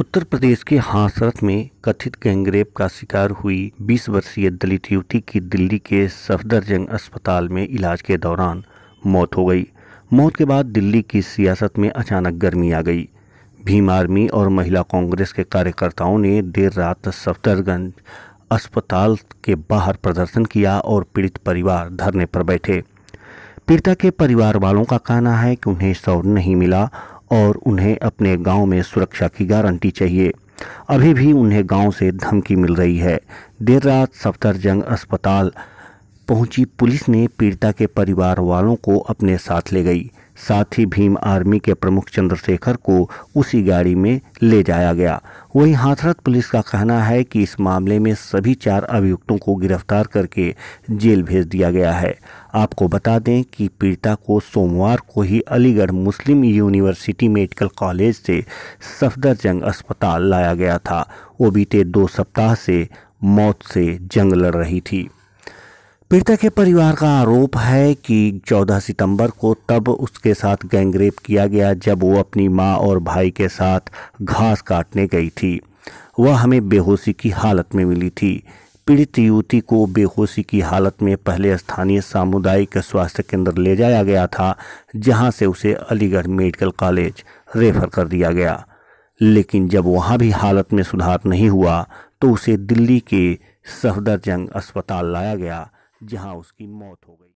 उत्तर प्रदेश के हांसरथ में कथित गैंगरेप का शिकार हुई 20 वर्षीय दलित युवती की दिल्ली के सफदरजंग अस्पताल में इलाज के दौरान मौत हो गई मौत के बाद दिल्ली की सियासत में अचानक गर्मी आ गई भीम आर्मी और महिला कांग्रेस के कार्यकर्ताओं ने देर रात सफदरगंज अस्पताल के बाहर प्रदर्शन किया और पीड़ित परिवार धरने पर बैठे पीड़िता के परिवार वालों का कहना है कि उन्हें शौर नहीं मिला और उन्हें अपने गांव में सुरक्षा की गारंटी चाहिए अभी भी उन्हें गांव से धमकी मिल रही है देर रात सफदरजंग अस्पताल पहुंची पुलिस ने पीड़िता के परिवार वालों को अपने साथ ले गई साथ ही भीम आर्मी के प्रमुख चंद्रशेखर को उसी गाड़ी में ले जाया गया वहीं हाथरथ पुलिस का कहना है कि इस मामले में सभी चार अभियुक्तों को गिरफ्तार करके जेल भेज दिया गया है आपको बता दें कि पीड़िता को सोमवार को ही Aligarh Muslim university medical college से सफदरजंग अस्पताल लाया गया था वो बीते दो सप्ताह से मौत से जंग लड़ रही थी पीड़िता के परिवार का आरोप है कि 14 सितंबर को तब उसके साथ गैंगरेप किया गया जब वो अपनी मां और भाई के साथ घास काटने गई थी वह हमें बेहोशी की हालत में मिली थी पीड़ित युवती को बेहोशी की हालत में पहले स्थानीय सामुदायिक स्वास्थ्य केंद्र ले जाया गया था जहां से उसे अलीगढ़ मेडिकल कॉलेज रेफर कर दिया गया लेकिन जब वहां भी हालत में सुधार नहीं हुआ तो उसे दिल्ली के सफदरजंग अस्पताल लाया गया जहां उसकी मौत हो गई